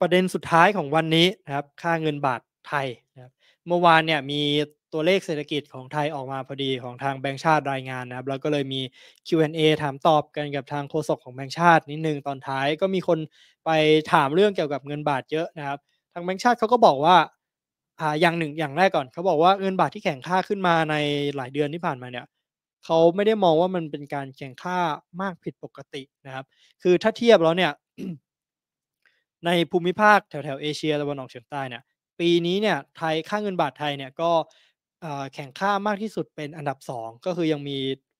ประเด็นสุดท้ายของวันนี้นะครับ ค่าเงินบาทไทยนะครับเมื่อวานเนี่ยมีตัวเลขเศรษฐกิจของไทยออกมาพอดีของทางแบงค์ชาติรายงานนะครับ แล้วก็เลยมี Q&A ถามตอบกันกับทางโฆษกของแบงค์ชาตินิดนึงตอนท้ายก็มีคนไปถามเรื่องเกี่ยวกับเงินบาทเยอะนะครับ ทางแบงค์ชาติเขาก็บอกว่าอ่าอย่างหนึ่งอย่างแรกก่อนเขาบอกว่าเงินบาทที่แข่งค่าขึ้นมาในหลายเดือนที่ผ่านมาเนี่ยเขาไม่ได้มองว่ามันเป็นการแข่งค่ามากผิดปกตินะครับคือถ้าเทียบแล้วเนี่ยในภูมิภาคแถวแถวเอเชียตะวันออกเฉียงใต้เนี่ย ปีนี้เนี่ยไทยค่าเงินบาทไทยเนี่ยก็แข่งค่ามากที่สุดเป็นอันดับ 2 ก็คือยังมี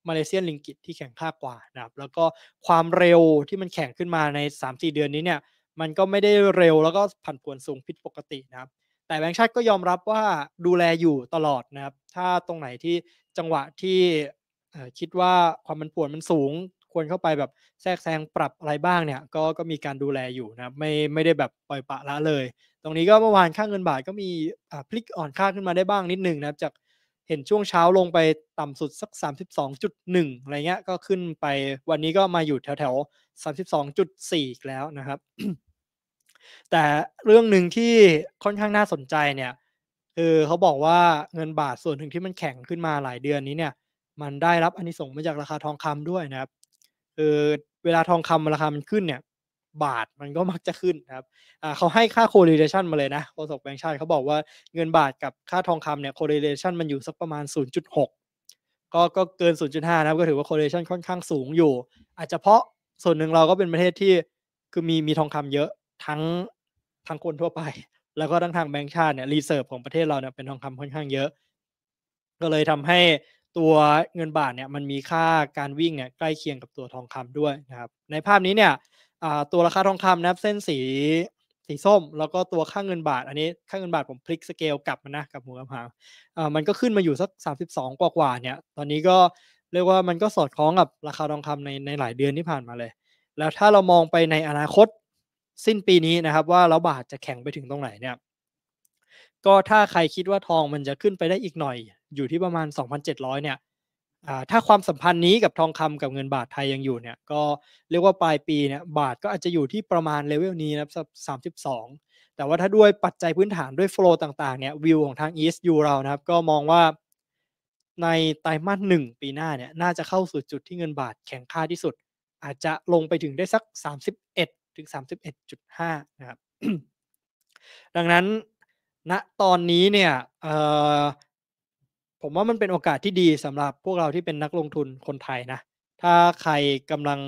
มาเลเซียลิงกิตที่แข่งค่ากว่านะครับแล้วก็ความเร็วที่มันแข่งขึ้นมาใน 3-4 เดือนนี้เนี่ยมันก็ไม่ได้เร็วแล้วก็ผันผวนสูงผิดปกตินะครับแต่แบงค์ชาติก็ยอมรับว่าดูแลอยู่ตลอดนะครับถ้าตรงไหนที่จังหวะที่คิดว่าความมันผวนมันสูงควรเข้าไปแบบแทรกแซงปรับอะไรบ้างเนี่ย ก็ก็มีการดูแลอยู่นะไม่ไม่ได้แบบปล่อยปะละเลย ตรงนี้ก็เมื่อวานค่าเงินบาท ก็มีพลิกอ่อนค่าขึ้นมาได้บ้างนิดหนึ่งนะครับ จากเห็นช่วงเช้าลงไปต่ำสุดสัก32.1อะไรเงี้ย ก็ขึ้นไปวันนี้ก็มาอยู่แถวแถว32.4อีแล้วนะครับ แต่เรื่องหนึ่งที่ค่อนข้างน่าสนใจเนี่ยคือเขาบอกว่าเงินบาทส่วนหนึ่งที่มันแข็งขึ้นมาหลายเดือนนี้เนี่ย มันได้รับอันนิสงส์มาจากราคาทองคำด้วยนะครับเออเวลาทองคำราคา มันขึ้นเนี่ยบาทมันก็มักจะขึ้นครับเขาให้ค่า correlation มาเลยนะโฆษกแบงค์ชาติเขาบอกว่าเงินบาทกับค่าทองคำเนี่ย correlation มันอยู่สักประมาณ 0.6 ก็ก็เกิน 0.5 นะครับก็ถือว่า correlation ค่อนข้างสูงอยู่ อาจจะเพราะส่วนหนึ่งเราก็เป็นประเทศที่คือมีมีทองคำเยอะทั้งทั้งคนทั่วไป แล้วก็ทั้งทางแบงค์ชาติเนี่ยรีเซิร์ฟของประเทศเราเนี่ยเป็นทองคำค่อนข้างเยอะ ก็เลยทำให้ตัวเงินบาทเนี่ยมันมีค่าการวิ่งเนี่ยใกล้เคียงกับตัวทองคำด้วยนะครับในภาพนี้เนี่ยตัวราคาทองคำนะครับเส้นสีสีส้มแล้วก็ตัวค่าเงินบาทอันนี้ค่าเงินบาทผมพลิกสเกลกลับมานะกับหัวกับหางมันก็ขึ้นมาอยู่สัก32 กว่ากว่าเนี่ยตอนนี้ก็เรียกว่ามันก็สอดคล้องกับราคาทองคำในในหลายเดือนที่ผ่านมาเลย แล้วถ้าเรามองไปในอนาคตสิ้นปีนี้นะครับว่าเราบาทจะแข็งไปถึงตรงไหนเนี่ยก็ถ้าใครคิดว่าทองมันจะขึ้นไปได้อีกหน่อย อยู่ที่ประมาณ 2,700 เนี่ย ถ้าความสัมพันธ์นี้กับทองคำกับเงินบาทไทยยังอยู่เนี่ย ก็เรียกว่าปลายปีเนี่ยบาทก็อาจจะอยู่ที่ประมาณเลเวลนี้นะครับสามสิบสองแต่ว่าถ้าด้วยปัจจัยพื้นฐานด้วยโฟลต์ต่าง ๆเนี่ยวิวของทางอี e ยูเรานะครับ ก็มองว่าในไตรมาสหนึ่งปีหน้าเนี่ยน่าจะเข้าสู่จุดที่เงินบาทแข็งค่าที่สุด อาจจะลงไปถึงได้สัก 31ถึง31.5นะครับดังนั้นณนะตอนนี้เนี่ยผมว่ามันเป็นโอกาสที่ดีสำหรับพวกเราที่เป็นนักลงทุนคนไทยนะถ้าใครกำลัง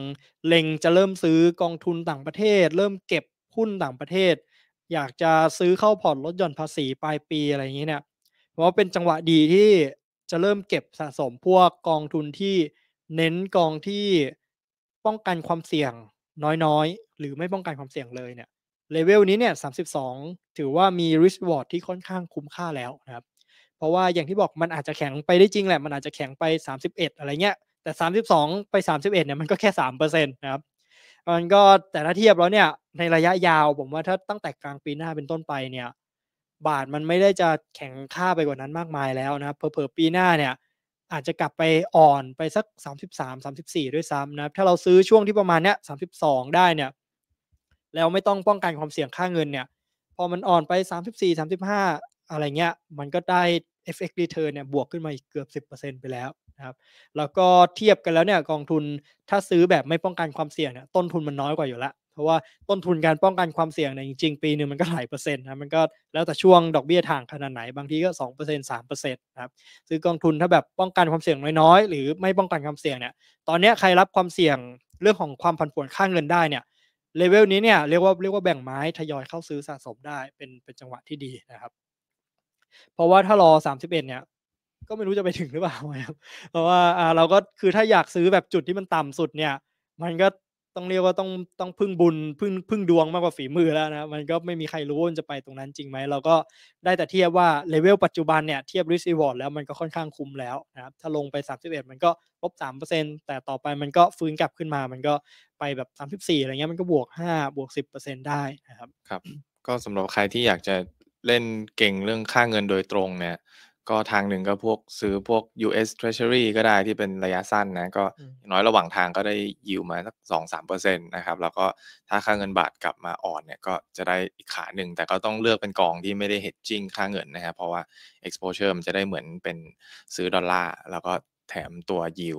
เล็งจะเริ่มซื้อกองทุนต่างประเทศ เริ่มเก็บหุ้นต่างประเทศ อยากจะซื้อเข้าพอร์ตลดหย่อนภาษีปลายปีอะไรอย่างนี้เนี่ยเพราะว่าเป็นจังหวะดีที่จะเริ่มเก็บสะสมพวกกองทุนที่เน้นกองที่ป้องกันความเสี่ยงน้อยๆ หรือไม่ป้องกันความเสี่ยงเลยเนี่ยเลเวลนี้เนี่ย32 ถือว่ามี r i s บอร w a r d ที่ค่อนข้างคุ้มค่าแล้วนะครับ เพราะว่าอย่างที่บอกมันอาจจะแข็งไปได้จริงแหละ มันอาจจะแข็งไป31 อะไรเงี้ย แต่ 32 ไป 31เนี่ยมันก็แค่3%นะครับ มันก็แต่ถ้าเทียบแล้วเนี่ยในระยะยาวผมว่าถ้าตั้งแต่กลางปีหน้าเป็นต้นไปเนี่ย บาทมันไม่ได้จะแข็งค่าไปกว่านั้นมากมายแล้วนะครับเผลอๆปีหน้าเนี่ย อาจจะกลับไปอ่อนไปสัก33 34 ด้วยซ้ำนะถ้าเราซื้อช่วงที่ประมาณเนี้ย32ได้เนี่ยแล้วไม่ต้องป้องกันความเสี่ยงค่าเงินเนี่ยพอมันอ่อนไป 34 35 อะไรเงี้ย มันก็ได้ FX return เนี่ยบวกขึ้นมาอีกเกือบ10%ไปแล้วนะครับแล้วก็เทียบกันแล้วเนี่ยกองทุนถ้าซื้อแบบไม่ป้องกันความเสี่ยงเนี่ยต้นทุนมันน้อยกว่าอยู่ละเพราะว่าต้นทุนการป้องกันความเสี่ยงเนี่ยจริง ๆ ปีหนึ่งมันก็หลายเปอร์เซ็นต์นะมันก็แล้วแต่ช่วงดอกเบี้ยทางขนาดไหนบางทีก็สองเปอร์เซ็นต์สามเปอร์เซ็นต์นะครับซื้อกองทุนถ้าแบบป้องกันความเสี่ยงน้อยๆหรือไม่ป้องกันความเสี่ยงเนี่ยตอนนี้ใครรับความเสี่ยงเรื่องของความผันผวนค่าเงินได้เนี่ยเลเวลนี้เนี่ยเรียกว่าเรียกว่าแบ่งไม้ทยอยเข้าซื้อสะสมได้เป็นเป็นจังหวะที่ดีนะครับ เพราะว่าถ้ารอสสามิบเนี่ย ก็ไม่รู้จะไปถึงหรือเปล่าครับเพราะว่าเราก็คือถ้าอยากซื้อแบบจุดที่มันต่ำสุดเนี่ย มันก็ต้องเรียกว่าต้องต้องพึ่งบุญพึ่งพึ่งดวงมากกว่าฝีมือแล้วนะมันก็ไม่มีใครรู้ว่าจะไปตรงนั้นจริงไหมเราก็ได้แต่เทียบว่าเลเวลปัจจุบันเนี่ยเทียบริสซีวอร์ดแล้วมันก็ค่อนข้างคุ้มแล้วนะครับถ้าลงไป31มันก็ลบ3%แต่ต่อไปมันก็ฟื้นกลับขึ้นมามันก็ไปแบบ34อะไรเงี้ยมันก็บวก 5 บวก 10%ได้นะครับครับ ก็สำหรับใครที่อยากจะเล่นเก่งเรื่องค่าเงินโดยตรงเนี่ยก็ทางหนึ่งก็พวกซื้อพวก US Treasury ก็ได้ที่เป็นระยะสั้นนะ ก็น้อยระหว่างทางก็ได้ยิวมาสักสองสามเปอร์เซ็นต์นะครับ แล้วก็ถ้าค่าเงินบาทกลับมาอ่อน เนี่ยก็จะได้อีกขาหนึ่ง แต่ก็ต้องเลือกเป็นกองที่ไม่ได้ hedging ค่าเงินนะครับ เพราะว่า exposure มันจะได้เหมือนเป็นซื้อดอลลาร์แล้วก็แถมตัวยิว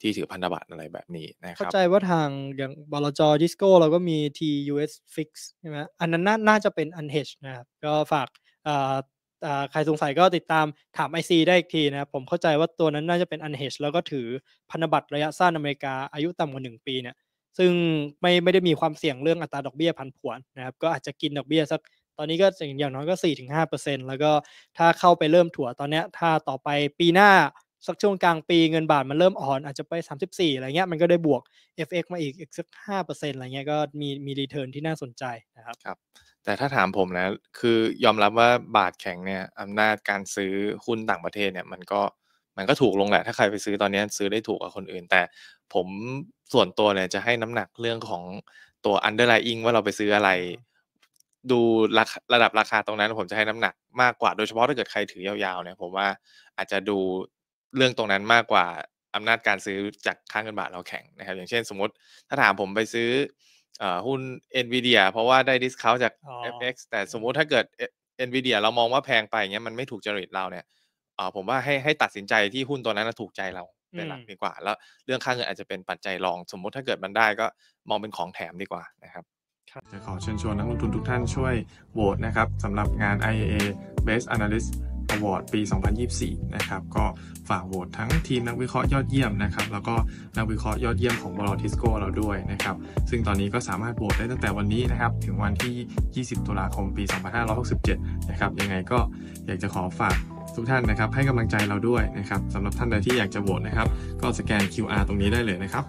ที่ถือพันธบัตรอะไรแบบนี้นะครับเข้าใจว่าทางอย่างบลจดิสโก้เราก็มี TUS Fix ใช่ไหมอันนั้นน่าจะเป็น unhedge นะครับก็ฝากใครสงสัยก็ติดตามถาม IC ได้อีกทีนะครับผมเข้าใจว่าตัวนั้นน่าจะเป็นอันเฮชแล้วก็ถือพันธบัตรระยะสั้นอเมริกาอายุต่ำกว่า1ปีเนี่ยซึ่งไม่ไม่ได้มีความเสี่ยงเรื่องอัตราดอกเบี้ยพันผวนนะครับก็อาจจะกินดอกเบี้ยสักตอนนี้ก็อย่างน้อยก็ 4-5%แล้วก็ถ้าเข้าไปเริ่มถั่วตอนนี้ ถ้าต่อไปปีหน้าสักช่วงกลางปีเงินบาทมันเริ่มอ่อน อาจจะไป 34อะไรเงี้ยมันก็ได้บวก FX มาอีกอีกสักห้าเปอร์เซ็นต์อะไรเงี้ยก็มีมีรีเทิร์นที่น่าสนใจนะครับครับ แต่ถ้าถามผมนะ คือยอมรับว่าบาทแข็งเนี่ยอำนาจการซื้อหุ้นต่างประเทศเนี่ย มันก็มันก็ถูกลงแหละ ถ้าใครไปซื้อตอนนี้ซื้อได้ถูกกว่าคนอื่น แต่ผมส่วนตัวเนี่ยจะให้น้ำหนักเรื่องของตัว underlying ว่าเราไปซื้ออะไรดูระดับราคาตรงนั้น ผมจะให้น้ำหนักมากกว่าโดยเฉพาะถ้าเกิดใครถือยาวๆเนี่ยผมว่าอาจจะดูเรื่องตรงนั้นมากกว่า อำนาจการซื้อจากค่าเงินบาทเราแข็งนะครับอย่างเช่นสมมติถ้าถามผมไปซื้อหุ้น NVIDIA เพราะว่าได้ดิสคาวจาก FX แต่สมมุติถ้าเกิด NVIDIA เรามองว่าแพงไปเงี้ยมันไม่ถูกจริตเราเนี่ยผมว่าให้ให้ตัดสินใจที่หุ้นตัวนั้นถูกใจเราเป็นหลักดีกว่า แล้วเรื่องค่าเงินอาจจะเป็นปัจจัยรอง สมมุติถ้าเกิดมันได้ก็มองเป็นของแถมดีกว่านะครับจะขอเชิญชวนนักลงทุนทุกท่านช่วยโหวตนะครับสำหรับงาน IAA Base Analyst อวอร์ดปี 2024 นะครับ ก็ฝากโหวตทั้งทีมนักวิเคราะห์ยอดเยี่ยมนะครับ แล้วก็นักวิเคราะห์ยอดเยี่ยมของบอลทิสโก้เราด้วยนะครับ ซึ่งตอนนี้ก็สามารถโหวตได้ตั้งแต่วันนี้นะครับ ถึงวันที่ 20 ตุลาคม ปี 2567 นะครับ ยังไงก็อยากจะขอฝากทุกท่านนะครับ ให้กำลังใจเราด้วยนะครับสำหรับท่านใดที่อยากจะโหวตนะครับ ก็สแกน QR ตรงนี้ได้เลยนะครับ